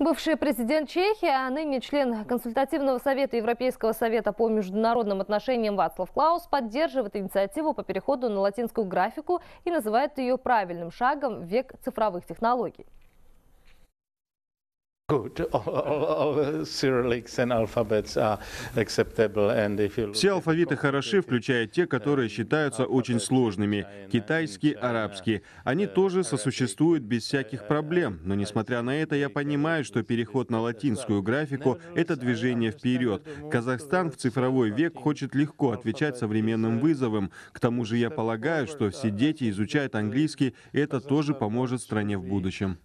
Бывший президент Чехии, а ныне член Консультативного совета Европейского совета по международным отношениям Вацлав Клаус поддерживает инициативу по переходу на латинскую графику и называет ее правильным шагом в век цифровых технологий. Все алфавиты хороши, включая те, которые uh, считаются очень сложными. Китайский, uh, арабский. Они uh, тоже сосуществуют без всяких проблем. Но несмотря на это, я понимаю, что переход на латинскую графику — это движение вперед. Казахстан в цифровой век хочет легко отвечать современным вызовам. К тому же я полагаю, что все дети изучают английский, и это тоже поможет стране в будущем.